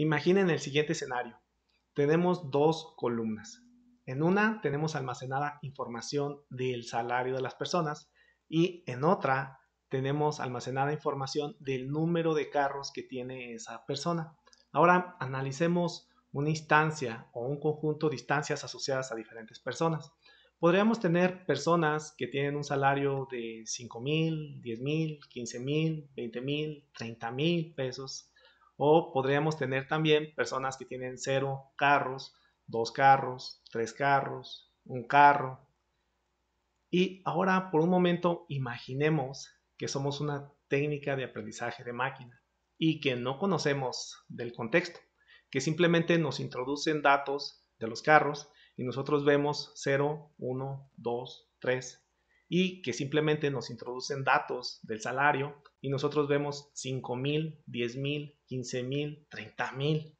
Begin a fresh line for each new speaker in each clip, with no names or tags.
Imaginen el siguiente escenario. Tenemos dos columnas. En una tenemos almacenada información del salario de las personas y en otra tenemos almacenada información del número de carros que tiene esa persona. Ahora analicemos una instancia o un conjunto de instancias asociadas a diferentes personas. Podríamos tener personas que tienen un salario de 5 mil, 10 mil, 15 mil, 20 mil, 30 mil pesos o podríamos tener también personas que tienen cero carros, dos carros, tres carros, un carro. Y ahora por un momento imaginemos que somos una técnica de aprendizaje de máquina y que no conocemos del contexto, que simplemente nos introducen datos de los carros y nosotros vemos 0, 1, 2, 3, y que simplemente nos introducen datos del salario y nosotros vemos 5 mil, 10 mil, 15 mil, 30 mil.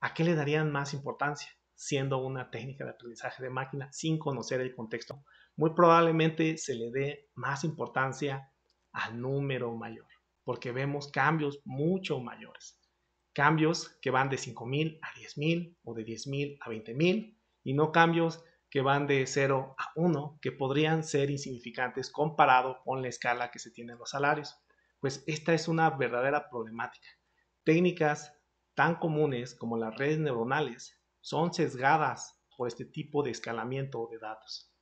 ¿A qué le darían más importancia? Siendo una técnica de aprendizaje de máquina sin conocer el contexto, muy probablemente se le dé más importancia al número mayor, porque vemos cambios mucho mayores. Cambios que van de $5,000 mil a 10 mil o de $10,000 mil a 20 mil y no cambios que van de 0 a 1, que podrían ser insignificantes comparado con la escala que se tiene en los salarios. Pues esta es una verdadera problemática. Técnicas tan comunes como las redes neuronales son sesgadas por este tipo de escalamiento de datos.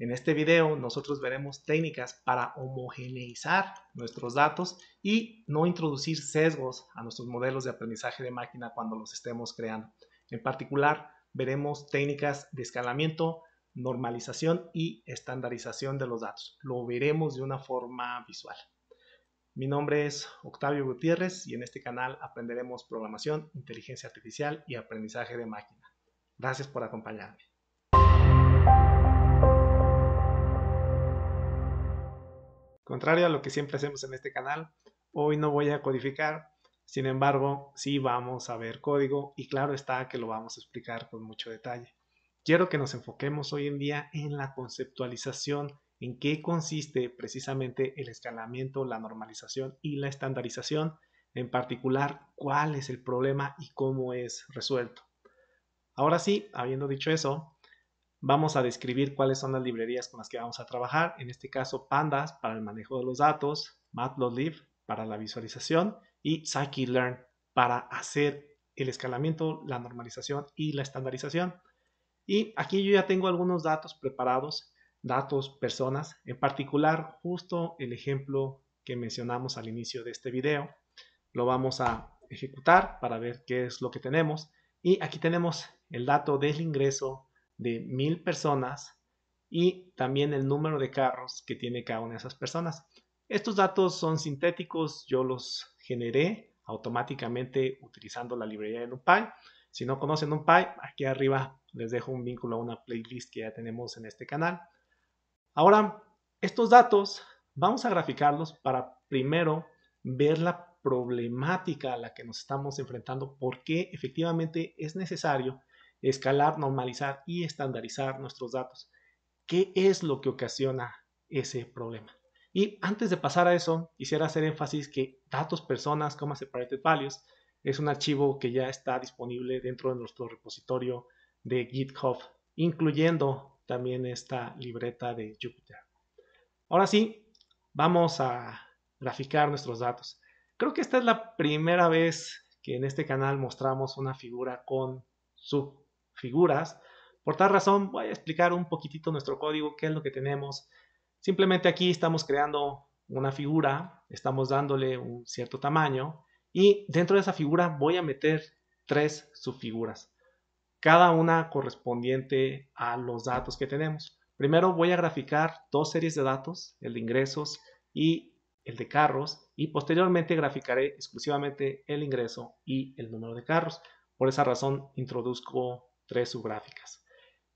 En este video nosotros veremos técnicas para homogeneizar nuestros datos y no introducir sesgos a nuestros modelos de aprendizaje de máquina cuando los estemos creando. En particular, veremos técnicas de escalamiento, normalización y estandarización de los datos. Lo veremos de una forma visual. Mi nombre es Octavio Gutiérrez y en este canal aprenderemos programación, inteligencia artificial y aprendizaje de máquina. Gracias por acompañarme. Contrario a lo que siempre hacemos en este canal, hoy no voy a codificar, sin embargo, sí vamos a ver código y claro está que lo vamos a explicar con mucho detalle. Quiero que nos enfoquemos hoy en día en la conceptualización, en qué consiste precisamente el escalamiento, la normalización y la estandarización, en particular cuál es el problema y cómo es resuelto. Ahora sí, habiendo dicho eso, vamos a describir cuáles son las librerías con las que vamos a trabajar, en este caso Pandas para el manejo de los datos, Matplotlib para la visualización y scikit-learn para hacer el escalamiento, la normalización y la estandarización. Y aquí yo ya tengo algunos datos preparados, datos, personas, en particular justo el ejemplo que mencionamos al inicio de este video. Lo vamos a ejecutar para ver qué es lo que tenemos. Y aquí tenemos el dato del ingreso de mil personas y también el número de carros que tiene cada una de esas personas. Estos datos son sintéticos, yo los generé automáticamente utilizando la librería de NumPy. Si no conocen NumPy, aquí arriba les dejo un vínculo a una playlist que ya tenemos en este canal. Ahora, estos datos vamos a graficarlos para primero ver la problemática a la que nos estamos enfrentando, porque efectivamente es necesario escalar, normalizar y estandarizar nuestros datos. ¿Qué es lo que ocasiona ese problema? Y antes de pasar a eso, quisiera hacer énfasis que datos, personas, como separated values, es un archivo que ya está disponible dentro de nuestro repositorio de GitHub, incluyendo también esta libreta de Jupyter. Ahora sí, vamos a graficar nuestros datos. Creo que esta es la primera vez que en este canal mostramos una figura con subfiguras. Por tal razón, voy a explicar un poquitito nuestro código, qué es lo que tenemos Simplemente aquí estamos creando una figura, estamos dándole un cierto tamaño y dentro de esa figura voy a meter tres subfiguras, cada una correspondiente a los datos que tenemos. Primero voy a graficar dos series de datos, el de ingresos y el de carros, y posteriormente graficaré exclusivamente el ingreso y el número de carros. Por esa razón introduzco tres subgráficas.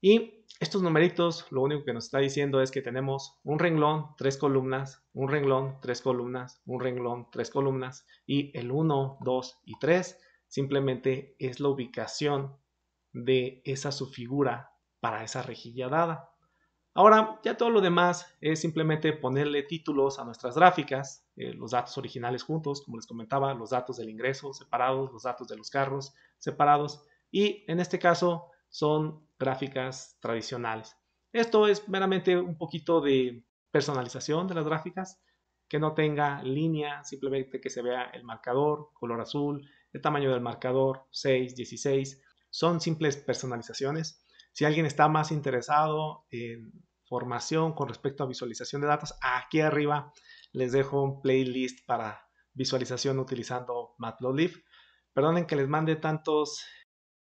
Y estos numeritos lo único que nos está diciendo es que tenemos un renglón, tres columnas, un renglón, tres columnas, un renglón, tres columnas y el 1, 2 y 3 simplemente es la ubicación de esa subfigura para esa rejilla dada. Ahora, ya todo lo demás es simplemente ponerle títulos a nuestras gráficas, eh, los datos originales juntos, como les comentaba, los datos del ingreso separados, los datos de los carros separados, y en este caso son gráficas tradicionales. Esto es meramente un poquito de personalización de las gráficas, que no tenga línea, simplemente que se vea el marcador, color azul, el tamaño del marcador, 6, 16. Son simples personalizaciones. Si alguien está más interesado en formación con respecto a visualización de datos, aquí arriba les dejo un playlist para visualización utilizando Matplotlib. Perdonen que les mande tantos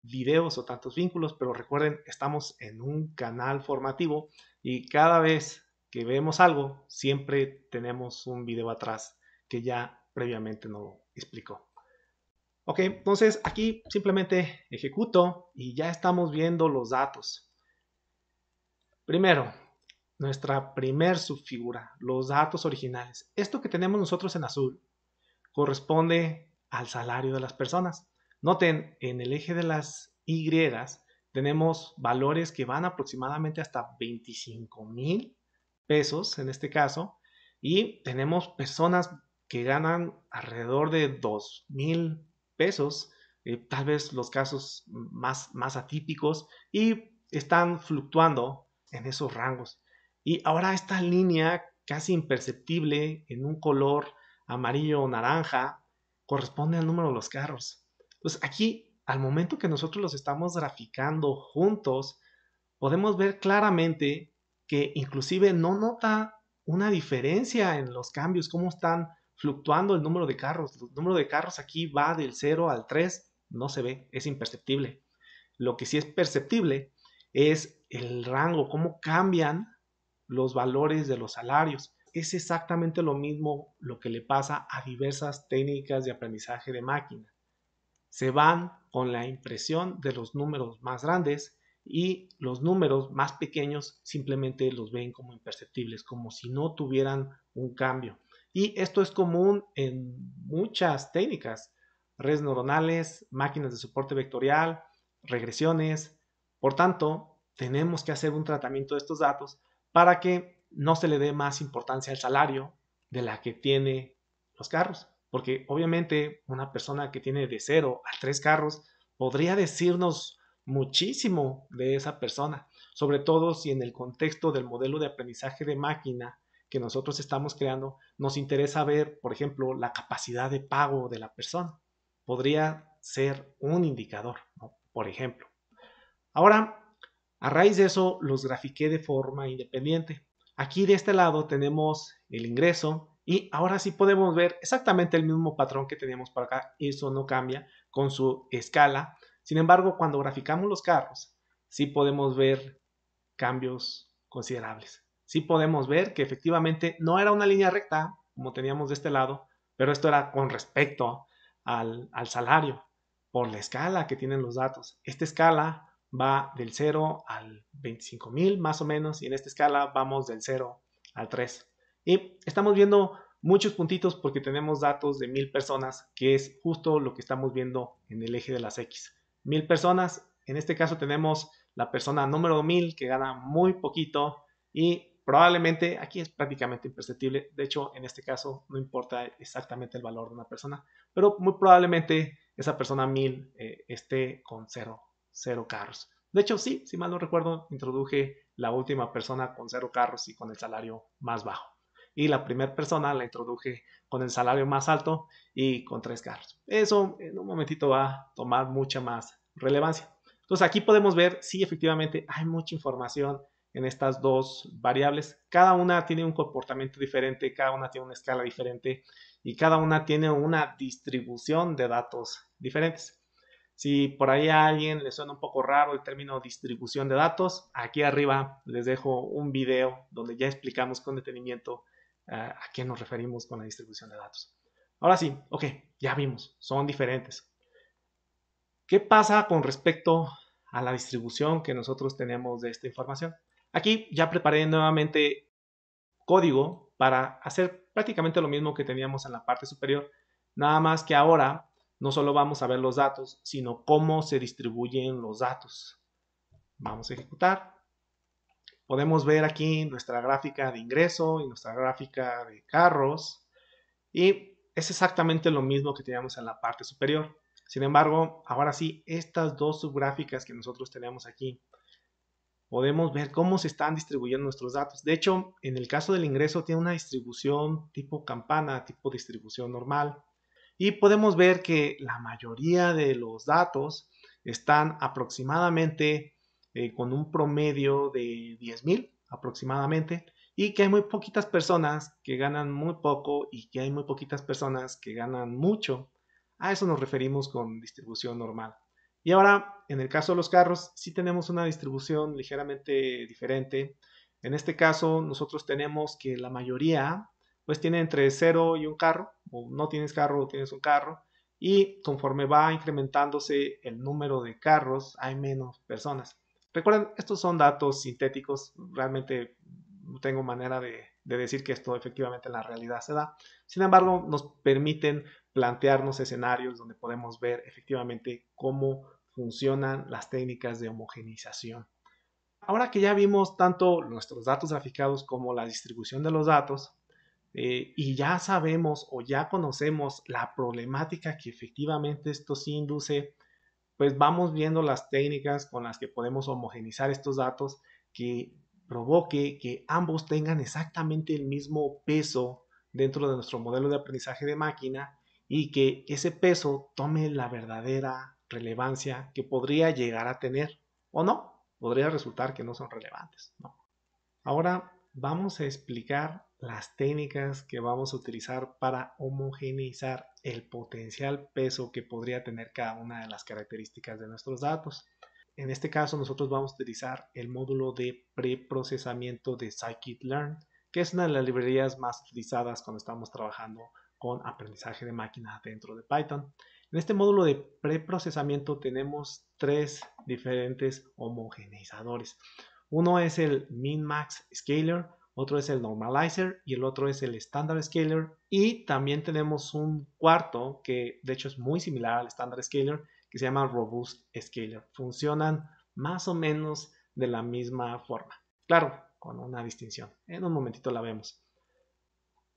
videos o tantos vínculos, pero recuerden, estamos en un canal formativo y cada vez que vemos algo, siempre tenemos un video atrás que ya previamente no explicó. Ok, entonces aquí simplemente ejecuto y ya estamos viendo los datos. Primero, nuestra primer subfigura, los datos originales. Esto que tenemos nosotros en azul corresponde al salario de las personas. Noten, en el eje de las Y tenemos valores que van aproximadamente hasta 25 mil pesos en este caso y tenemos personas que ganan alrededor de 2 mil pesos, eh, tal vez los casos más, más atípicos y están fluctuando en esos rangos. Y ahora esta línea casi imperceptible en un color amarillo o naranja corresponde al número de los carros. Entonces aquí, al momento que nosotros los estamos graficando juntos, podemos ver claramente que inclusive no nota una diferencia en los cambios, cómo están fluctuando el número de carros. El número de carros aquí va del 0 al 3, no se ve, es imperceptible. Lo que sí es perceptible es el rango, cómo cambian los valores de los salarios. Es exactamente lo mismo lo que le pasa a diversas técnicas de aprendizaje de máquinas se van con la impresión de los números más grandes y los números más pequeños simplemente los ven como imperceptibles, como si no tuvieran un cambio. Y esto es común en muchas técnicas, redes neuronales, máquinas de soporte vectorial, regresiones. Por tanto, tenemos que hacer un tratamiento de estos datos para que no se le dé más importancia al salario de la que tiene los carros. Porque obviamente una persona que tiene de cero a tres carros podría decirnos muchísimo de esa persona, sobre todo si en el contexto del modelo de aprendizaje de máquina que nosotros estamos creando, nos interesa ver, por ejemplo, la capacidad de pago de la persona. Podría ser un indicador, por ejemplo. Ahora, a raíz de eso, los grafiqué de forma independiente. Aquí de este lado tenemos el ingreso y ahora sí podemos ver exactamente el mismo patrón que teníamos para acá. Eso no cambia con su escala. Sin embargo, cuando graficamos los carros, sí podemos ver cambios considerables. Sí podemos ver que efectivamente no era una línea recta, como teníamos de este lado, pero esto era con respecto al, al salario, por la escala que tienen los datos. Esta escala va del 0 al 25 mil más o menos y en esta escala vamos del 0 al 3. Y estamos viendo muchos puntitos porque tenemos datos de mil personas, que es justo lo que estamos viendo en el eje de las X. Mil personas, en este caso tenemos la persona número mil que gana muy poquito y probablemente aquí es prácticamente imperceptible. De hecho, en este caso no importa exactamente el valor de una persona, pero muy probablemente esa persona mil eh, esté con cero, cero carros. De hecho, sí, si mal no recuerdo, introduje la última persona con cero carros y con el salario más bajo y la primera persona la introduje con el salario más alto y con tres carros. Eso en un momentito va a tomar mucha más relevancia. Entonces aquí podemos ver si efectivamente hay mucha información en estas dos variables. Cada una tiene un comportamiento diferente, cada una tiene una escala diferente y cada una tiene una distribución de datos diferentes. Si por ahí a alguien le suena un poco raro el término distribución de datos, aquí arriba les dejo un video donde ya explicamos con detenimiento a qué nos referimos con la distribución de datos. Ahora sí, ok, ya vimos, son diferentes. ¿Qué pasa con respecto a la distribución que nosotros tenemos de esta información? Aquí ya preparé nuevamente código para hacer prácticamente lo mismo que teníamos en la parte superior, nada más que ahora no solo vamos a ver los datos, sino cómo se distribuyen los datos. Vamos a ejecutar podemos ver aquí nuestra gráfica de ingreso y nuestra gráfica de carros. Y es exactamente lo mismo que teníamos en la parte superior. Sin embargo, ahora sí, estas dos subgráficas que nosotros tenemos aquí, podemos ver cómo se están distribuyendo nuestros datos. De hecho, en el caso del ingreso tiene una distribución tipo campana, tipo distribución normal. Y podemos ver que la mayoría de los datos están aproximadamente eh, con un promedio de 10 mil aproximadamente, y que hay muy poquitas personas que ganan muy poco y que hay muy poquitas personas que ganan mucho. A eso nos referimos con distribución normal. Y ahora, en el caso de los carros, sí tenemos una distribución ligeramente diferente. En este caso, nosotros tenemos que la mayoría, pues tiene entre cero y un carro, o no tienes carro o tienes un carro, y conforme va incrementándose el número de carros, hay menos personas. Recuerden, estos son datos sintéticos, realmente no tengo manera de, decir que esto efectivamente en la realidad se da. Sin embargo, nos permiten plantearnos escenarios donde podemos ver efectivamente cómo funcionan las técnicas de homogenización. Ahora que ya vimos tanto nuestros datos graficados como la distribución de los datos, eh, y ya sabemos o ya conocemos la problemática que efectivamente esto sí induce pues vamos viendo las técnicas con las que podemos homogenizar estos datos que provoque que ambos tengan exactamente el mismo peso dentro de nuestro modelo de aprendizaje de máquina y que ese peso tome la verdadera relevancia que podría llegar a tener o no, podría resultar que no son relevantes. Ahora vamos a explicar las técnicas que vamos a utilizar para homogeneizar el potencial peso que podría tener cada una de las características de nuestros datos. En este caso nosotros vamos a utilizar el módulo de preprocesamiento de scikit-learn, que es una de las librerías más utilizadas cuando estamos trabajando con aprendizaje de máquinas dentro de Python. En este módulo de preprocesamiento tenemos tres diferentes homogeneizadores. Uno es el min-max scaler, otro es el normalizer y el otro es el standard scaler. Y también tenemos un cuarto que de hecho es muy similar al standard scaler que se llama robust scaler. Funcionan más o menos de la misma forma. Claro, con una distinción. En un momentito la vemos.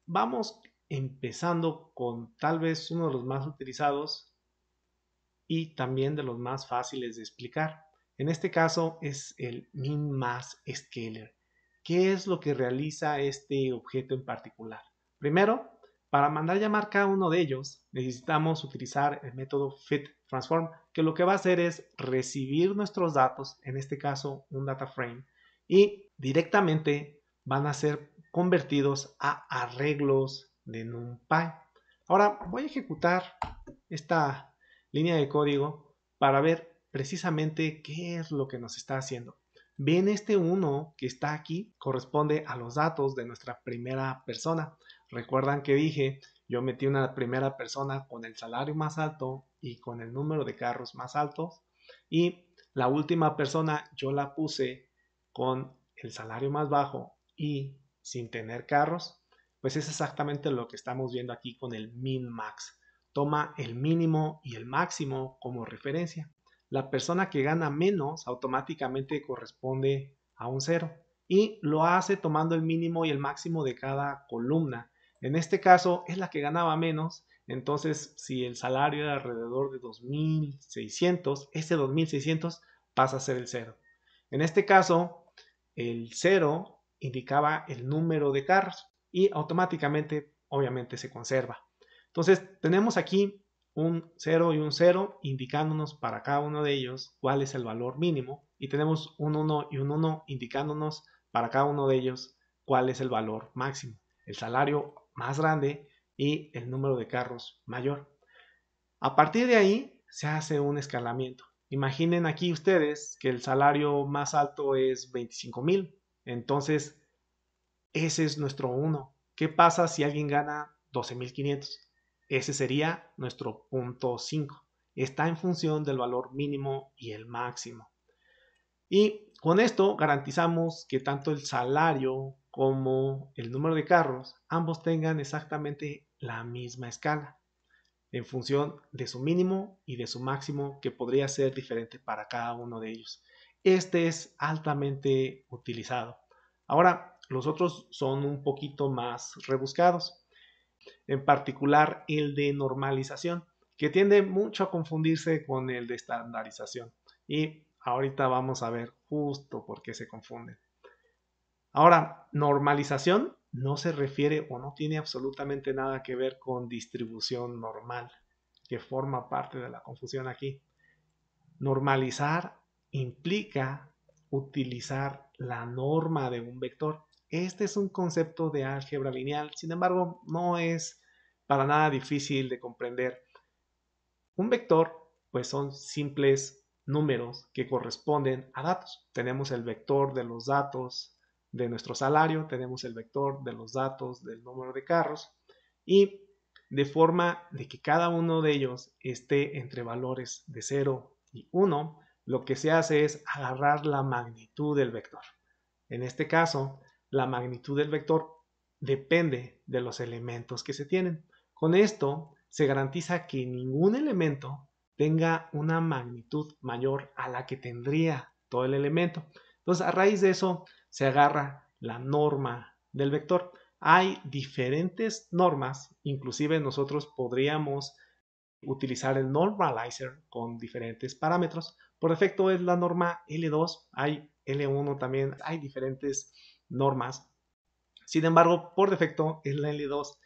Vamos empezando con tal vez uno de los más utilizados y también de los más fáciles de explicar. En este caso es el min-mass scaler. ¿Qué es lo que realiza este objeto en particular? Primero, para mandar llamar cada uno de ellos, necesitamos utilizar el método fit transform, que lo que va a hacer es recibir nuestros datos, en este caso un data frame, y directamente van a ser convertidos a arreglos de NumPy. Ahora voy a ejecutar esta línea de código para ver precisamente qué es lo que nos está haciendo. Bien, este 1 que está aquí corresponde a los datos de nuestra primera persona. Recuerdan que dije, yo metí una primera persona con el salario más alto y con el número de carros más altos. Y la última persona yo la puse con el salario más bajo y sin tener carros. Pues es exactamente lo que estamos viendo aquí con el min max. Toma el mínimo y el máximo como referencia la persona que gana menos automáticamente corresponde a un cero y lo hace tomando el mínimo y el máximo de cada columna. En este caso es la que ganaba menos, entonces si el salario era alrededor de 2.600, ese 2.600 pasa a ser el cero. En este caso, el cero indicaba el número de carros y automáticamente, obviamente, se conserva. Entonces, tenemos aquí un 0 y un 0, indicándonos para cada uno de ellos cuál es el valor mínimo, y tenemos un 1 y un 1 indicándonos para cada uno de ellos cuál es el valor máximo, el salario más grande y el número de carros mayor. A partir de ahí se hace un escalamiento. Imaginen aquí ustedes que el salario más alto es 25 mil. Entonces, ese es nuestro 1. ¿Qué pasa si alguien gana 12.500? Ese sería nuestro punto 5. Está en función del valor mínimo y el máximo. Y con esto garantizamos que tanto el salario como el número de carros, ambos tengan exactamente la misma escala, en función de su mínimo y de su máximo, que podría ser diferente para cada uno de ellos. Este es altamente utilizado. Ahora, los otros son un poquito más rebuscados en particular el de normalización, que tiende mucho a confundirse con el de estandarización. Y ahorita vamos a ver justo por qué se confunden. Ahora, normalización no se refiere o no tiene absolutamente nada que ver con distribución normal, que forma parte de la confusión aquí. Normalizar implica utilizar la norma de un vector este es un concepto de álgebra lineal, sin embargo, no es para nada difícil de comprender. Un vector, pues son simples números que corresponden a datos. Tenemos el vector de los datos de nuestro salario, tenemos el vector de los datos del número de carros y de forma de que cada uno de ellos esté entre valores de 0 y 1, lo que se hace es agarrar la magnitud del vector. En este caso, la magnitud del vector depende de los elementos que se tienen. Con esto se garantiza que ningún elemento tenga una magnitud mayor a la que tendría todo el elemento. Entonces, a raíz de eso se agarra la norma del vector. Hay diferentes normas, inclusive nosotros podríamos utilizar el normalizer con diferentes parámetros. Por defecto es la norma L2, hay L1 también, hay diferentes normas. Sin embargo, por defecto es la L2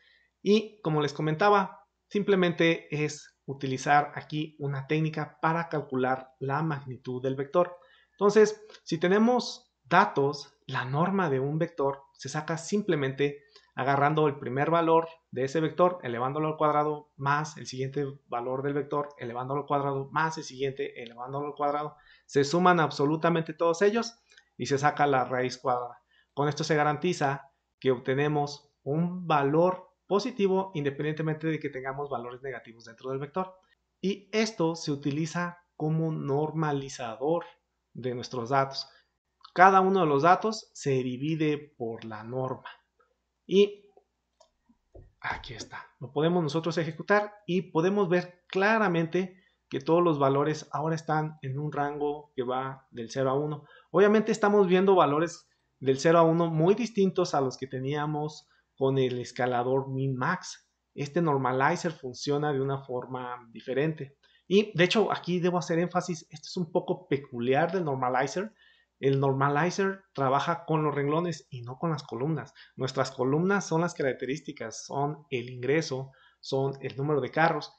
y como les comentaba, simplemente es utilizar aquí una técnica para calcular la magnitud del vector. Entonces, si tenemos datos, la norma de un vector se saca simplemente agarrando el primer valor de ese vector, elevándolo al cuadrado, más el siguiente valor del vector, elevándolo al cuadrado, más el siguiente, elevándolo al cuadrado. Se suman absolutamente todos ellos y se saca la raíz cuadrada. Con esto se garantiza que obtenemos un valor positivo independientemente de que tengamos valores negativos dentro del vector. Y esto se utiliza como normalizador de nuestros datos. Cada uno de los datos se divide por la norma. Y aquí está. Lo podemos nosotros ejecutar y podemos ver claramente que todos los valores ahora están en un rango que va del 0 a 1. Obviamente estamos viendo valores del 0 a 1 muy distintos a los que teníamos con el escalador min-max. Este normalizer funciona de una forma diferente. Y de hecho aquí debo hacer énfasis, esto es un poco peculiar del normalizer. El normalizer trabaja con los renglones y no con las columnas. Nuestras columnas son las características, son el ingreso, son el número de carros.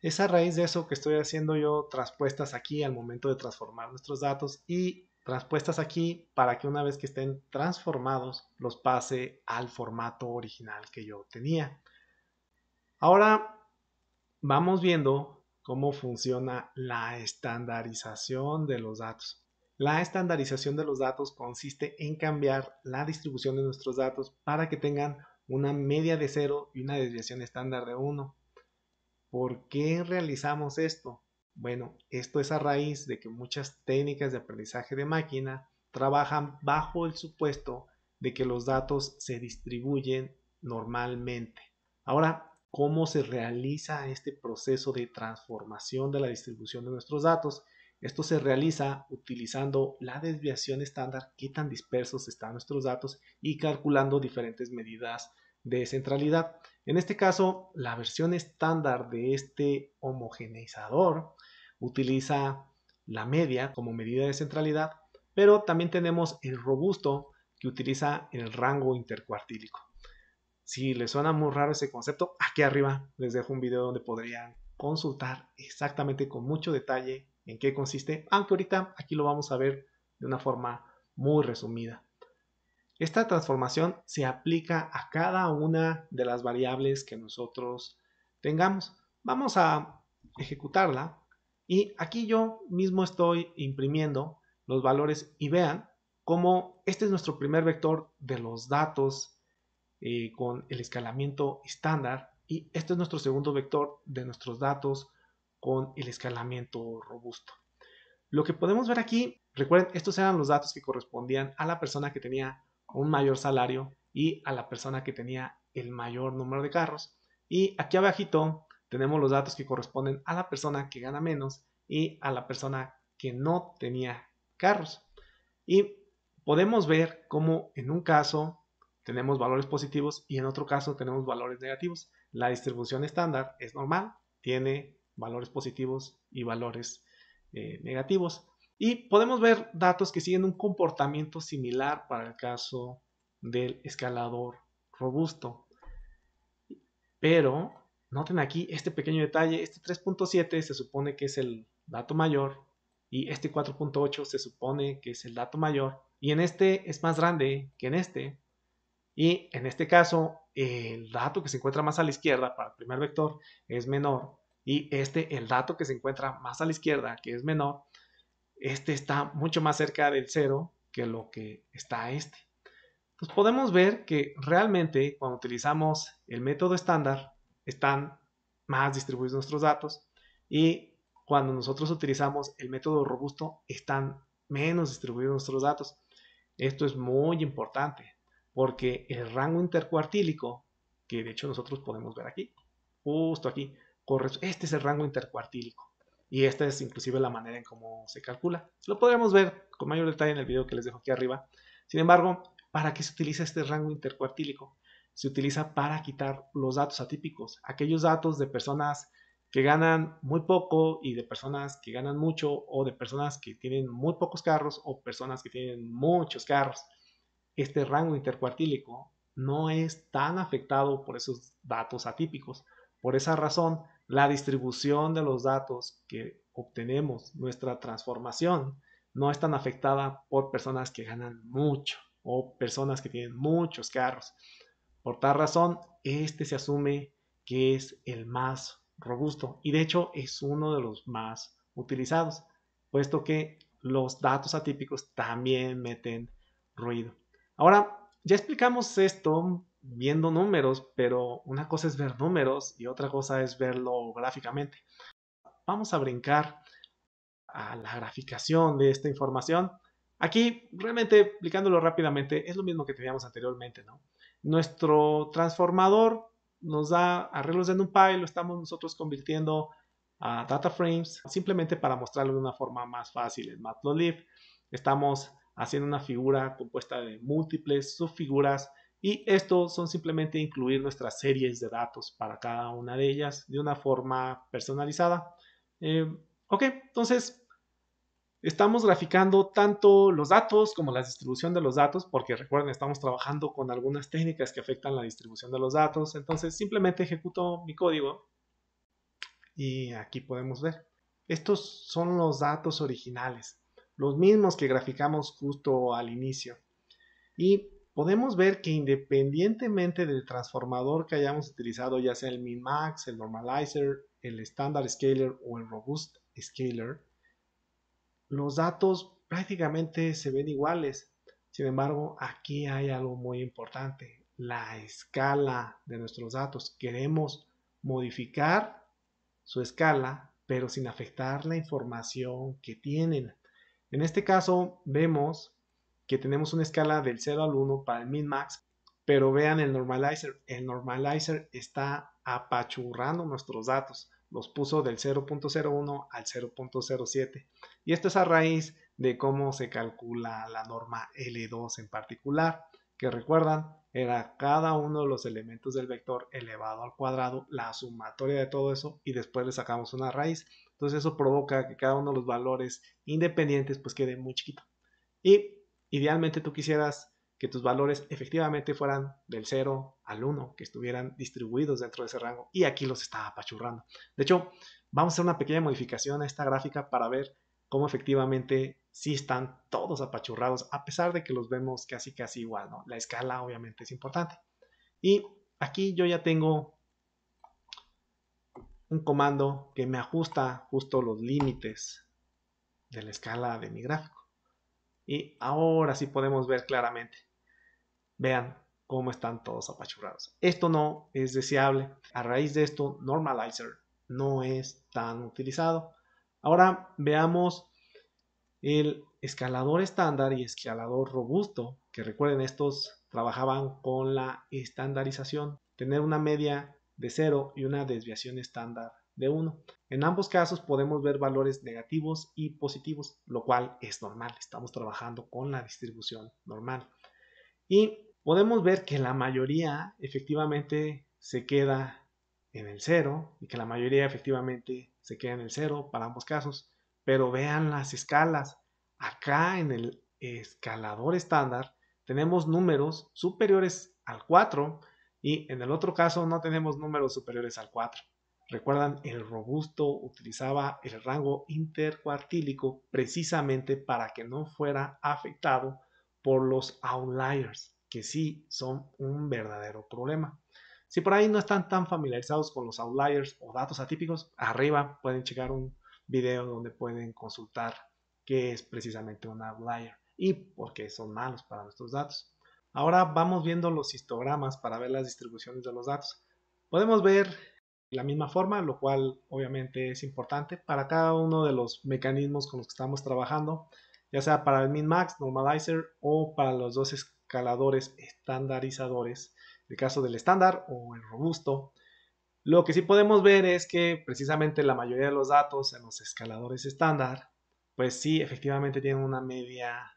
Es a raíz de eso que estoy haciendo yo traspuestas aquí al momento de transformar nuestros datos y transpuestas aquí para que una vez que estén transformados los pase al formato original que yo tenía. Ahora vamos viendo cómo funciona la estandarización de los datos. La estandarización de los datos consiste en cambiar la distribución de nuestros datos para que tengan una media de 0 y una desviación estándar de 1. ¿Por qué realizamos esto? Bueno, esto es a raíz de que muchas técnicas de aprendizaje de máquina trabajan bajo el supuesto de que los datos se distribuyen normalmente. Ahora, ¿cómo se realiza este proceso de transformación de la distribución de nuestros datos? Esto se realiza utilizando la desviación estándar, qué tan dispersos están nuestros datos y calculando diferentes medidas de centralidad. En este caso, la versión estándar de este homogeneizador utiliza la media como medida de centralidad, pero también tenemos el robusto que utiliza el rango intercuartílico. Si les suena muy raro ese concepto, aquí arriba les dejo un video donde podrían consultar exactamente con mucho detalle en qué consiste, aunque ahorita aquí lo vamos a ver de una forma muy resumida. Esta transformación se aplica a cada una de las variables que nosotros tengamos. Vamos a ejecutarla y aquí yo mismo estoy imprimiendo los valores y vean cómo este es nuestro primer vector de los datos eh, con el escalamiento estándar y este es nuestro segundo vector de nuestros datos con el escalamiento robusto. Lo que podemos ver aquí, recuerden, estos eran los datos que correspondían a la persona que tenía un mayor salario y a la persona que tenía el mayor número de carros. Y aquí abajito tenemos los datos que corresponden a la persona que gana menos y a la persona que no tenía carros. Y podemos ver cómo en un caso tenemos valores positivos y en otro caso tenemos valores negativos. La distribución estándar es normal, tiene valores positivos y valores eh, negativos. Y podemos ver datos que siguen un comportamiento similar para el caso del escalador robusto. Pero noten aquí este pequeño detalle, este 3.7 se supone que es el dato mayor y este 4.8 se supone que es el dato mayor y en este es más grande que en este. Y en este caso, el dato que se encuentra más a la izquierda para el primer vector es menor y este, el dato que se encuentra más a la izquierda, que es menor, este está mucho más cerca del cero que lo que está este. Entonces pues podemos ver que realmente cuando utilizamos el método estándar están más distribuidos nuestros datos y cuando nosotros utilizamos el método robusto están menos distribuidos nuestros datos. Esto es muy importante porque el rango intercuartílico, que de hecho nosotros podemos ver aquí, justo aquí, este es el rango intercuartílico y esta es inclusive la manera en cómo se calcula. Lo podremos ver con mayor detalle en el video que les dejo aquí arriba. Sin embargo, ¿para qué se utiliza este rango intercuartílico? Se utiliza para quitar los datos atípicos, aquellos datos de personas que ganan muy poco y de personas que ganan mucho o de personas que tienen muy pocos carros o personas que tienen muchos carros. Este rango intercuartílico no es tan afectado por esos datos atípicos. Por esa razón, la distribución de los datos que obtenemos, nuestra transformación, no es tan afectada por personas que ganan mucho o personas que tienen muchos carros. Por tal razón, este se asume que es el más robusto y de hecho es uno de los más utilizados, puesto que los datos atípicos también meten ruido. Ahora, ya explicamos esto viendo números, pero una cosa es ver números y otra cosa es verlo gráficamente. Vamos a brincar a la graficación de esta información. Aquí, realmente, explicándolo rápidamente, es lo mismo que teníamos anteriormente, ¿no? Nuestro transformador nos da arreglos de NumPy, lo estamos nosotros convirtiendo a data frames, simplemente para mostrarlo de una forma más fácil en Matplotlib. Estamos haciendo una figura compuesta de múltiples subfiguras y esto son simplemente incluir nuestras series de datos para cada una de ellas de una forma personalizada. Eh, ok, entonces estamos graficando tanto los datos como la distribución de los datos, porque recuerden, estamos trabajando con algunas técnicas que afectan la distribución de los datos. Entonces simplemente ejecuto mi código y aquí podemos ver. Estos son los datos originales, los mismos que graficamos justo al inicio. Y podemos ver que independientemente del transformador que hayamos utilizado, ya sea el min-max, el normalizer, el standard scaler o el robust scaler, los datos prácticamente se ven iguales. Sin embargo, aquí hay algo muy importante, la escala de nuestros datos. Queremos modificar su escala, pero sin afectar la información que tienen. En este caso, vemos que tenemos una escala del 0 al 1 para el min-max, pero vean el normalizer, el normalizer está apachurrando nuestros datos, los puso del 0.01 al 0.07 y esto es a raíz de cómo se calcula la norma L2 en particular, que recuerdan era cada uno de los elementos del vector elevado al cuadrado, la sumatoria de todo eso y después le sacamos una raíz. Entonces eso provoca que cada uno de los valores independientes pues quede muy chiquito. Y idealmente tú quisieras que tus valores efectivamente fueran del 0 al 1, que estuvieran distribuidos dentro de ese rango. Y aquí los está apachurrando. De hecho, vamos a hacer una pequeña modificación a esta gráfica para ver cómo efectivamente sí están todos apachurrados, a pesar de que los vemos casi casi igual. ¿no? La escala obviamente es importante. Y aquí yo ya tengo un comando que me ajusta justo los límites de la escala de mi gráfico. Y ahora sí podemos ver claramente. Vean cómo están todos apachurrados. Esto no es deseable. A raíz de esto, Normalizer no es tan utilizado. Ahora veamos el escalador estándar y escalador robusto, que recuerden estos trabajaban con la estandarización, tener una media de cero y una desviación estándar de 1. En ambos casos podemos ver valores negativos y positivos, lo cual es normal, estamos trabajando con la distribución normal. Y podemos ver que la mayoría efectivamente se queda en el 0 y que la mayoría efectivamente se queda en el 0 para ambos casos, pero vean las escalas. Acá en el escalador estándar tenemos números superiores al 4 y en el otro caso no tenemos números superiores al 4. Recuerdan, el robusto utilizaba el rango intercuartílico precisamente para que no fuera afectado por los outliers, que sí son un verdadero problema. Si por ahí no están tan familiarizados con los outliers o datos atípicos, arriba pueden checar un video donde pueden consultar qué es precisamente un outlier y por qué son malos para nuestros datos. Ahora vamos viendo los histogramas para ver las distribuciones de los datos. Podemos ver la misma forma, lo cual obviamente es importante para cada uno de los mecanismos con los que estamos trabajando, ya sea para el min-max, normalizer o para los dos escaladores estandarizadores, el caso del estándar o el robusto. Lo que sí podemos ver es que precisamente la mayoría de los datos en los escaladores estándar, pues sí, efectivamente tienen una media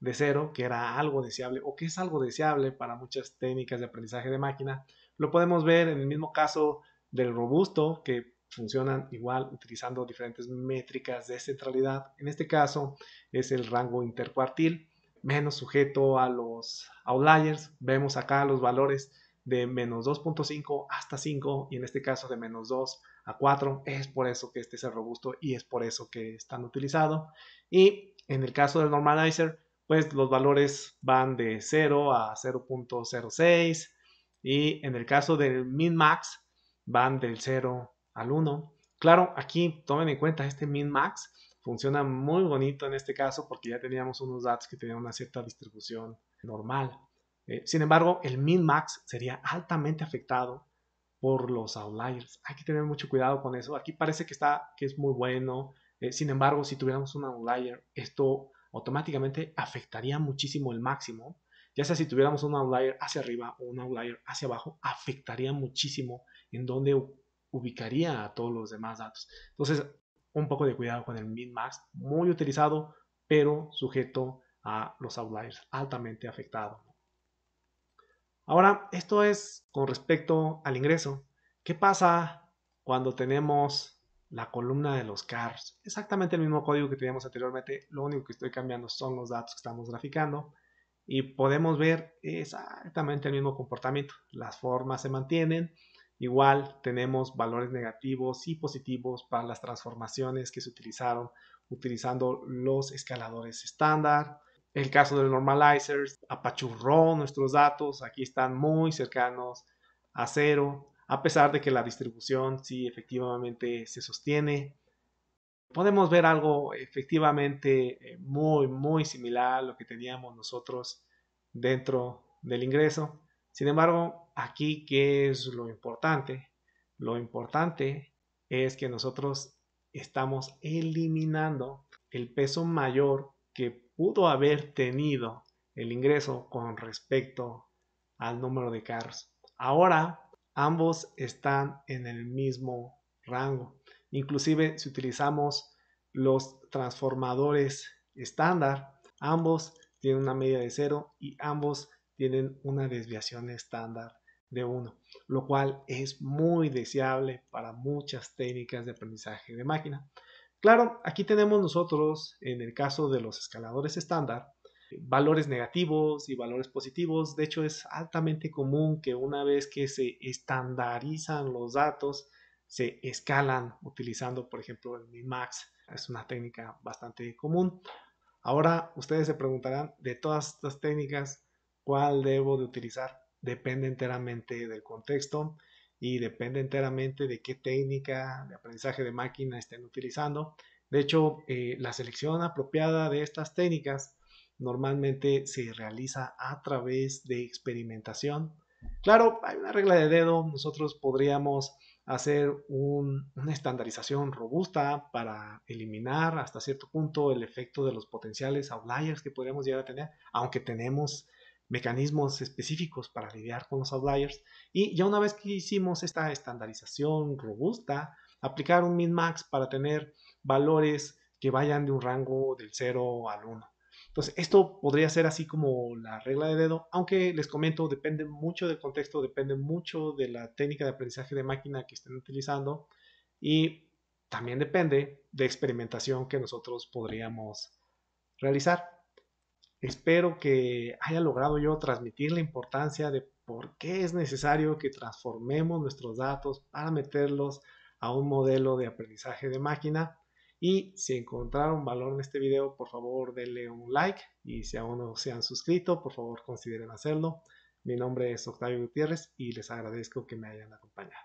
de cero, que era algo deseable o que es algo deseable para muchas técnicas de aprendizaje de máquina. Lo podemos ver en el mismo caso del robusto que funcionan igual utilizando diferentes métricas de centralidad. En este caso es el rango intercuartil menos sujeto a los outliers. Vemos acá los valores de menos 2.5 hasta 5 y en este caso de menos 2 a 4. Es por eso que este es el robusto y es por eso que están utilizados utilizado. Y en el caso del normalizer, pues los valores van de 0 a 0.06 y en el caso del min max van del 0 al 1. Claro, aquí tomen en cuenta este min-max. Funciona muy bonito en este caso porque ya teníamos unos datos que tenían una cierta distribución normal. Eh, sin embargo, el min-max sería altamente afectado por los outliers. Hay que tener mucho cuidado con eso. Aquí parece que, está, que es muy bueno. Eh, sin embargo, si tuviéramos un outlier, esto automáticamente afectaría muchísimo el máximo ya sea si tuviéramos un outlier hacia arriba o un outlier hacia abajo, afectaría muchísimo en dónde ubicaría a todos los demás datos. Entonces, un poco de cuidado con el min-max, muy utilizado, pero sujeto a los outliers, altamente afectado. Ahora, esto es con respecto al ingreso. ¿Qué pasa cuando tenemos la columna de los cars? Exactamente el mismo código que teníamos anteriormente, lo único que estoy cambiando son los datos que estamos graficando y podemos ver exactamente el mismo comportamiento. Las formas se mantienen, igual tenemos valores negativos y positivos para las transformaciones que se utilizaron utilizando los escaladores estándar. El caso del normalizer apachurró nuestros datos, aquí están muy cercanos a cero, a pesar de que la distribución sí efectivamente se sostiene podemos ver algo efectivamente eh, muy, muy similar a lo que teníamos nosotros dentro del ingreso. Sin embargo, aquí, ¿qué es lo importante? Lo importante es que nosotros estamos eliminando el peso mayor que pudo haber tenido el ingreso con respecto al número de carros. Ahora ambos están en el mismo rango. Inclusive si utilizamos los transformadores estándar, ambos tienen una media de 0 y ambos tienen una desviación estándar de 1, lo cual es muy deseable para muchas técnicas de aprendizaje de máquina. Claro, aquí tenemos nosotros, en el caso de los escaladores estándar, valores negativos y valores positivos. De hecho, es altamente común que una vez que se estandarizan los datos, se escalan utilizando, por ejemplo, el MIMAX. Es una técnica bastante común. Ahora ustedes se preguntarán, de todas estas técnicas, ¿cuál debo de utilizar? Depende enteramente del contexto y depende enteramente de qué técnica de aprendizaje de máquina estén utilizando. De hecho, eh, la selección apropiada de estas técnicas normalmente se realiza a través de experimentación. Claro, hay una regla de dedo, nosotros podríamos hacer una estandarización robusta para eliminar hasta cierto punto el efecto de los potenciales outliers que podríamos llegar a tener, aunque tenemos mecanismos específicos para lidiar con los outliers. Y ya una vez que hicimos esta estandarización robusta, aplicar un min-max para tener valores que vayan de un rango del 0 al 1. Entonces, esto podría ser así como la regla de dedo, aunque les comento, depende mucho del contexto, depende mucho de la técnica de aprendizaje de máquina que estén utilizando y también depende de experimentación que nosotros podríamos realizar. Espero que haya logrado yo transmitir la importancia de por qué es necesario que transformemos nuestros datos para meterlos a un modelo de aprendizaje de máquina y si encontraron valor en este video, por favor denle un like y si aún no se han suscrito, por favor consideren hacerlo. Mi nombre es Octavio Gutiérrez y les agradezco que me hayan acompañado.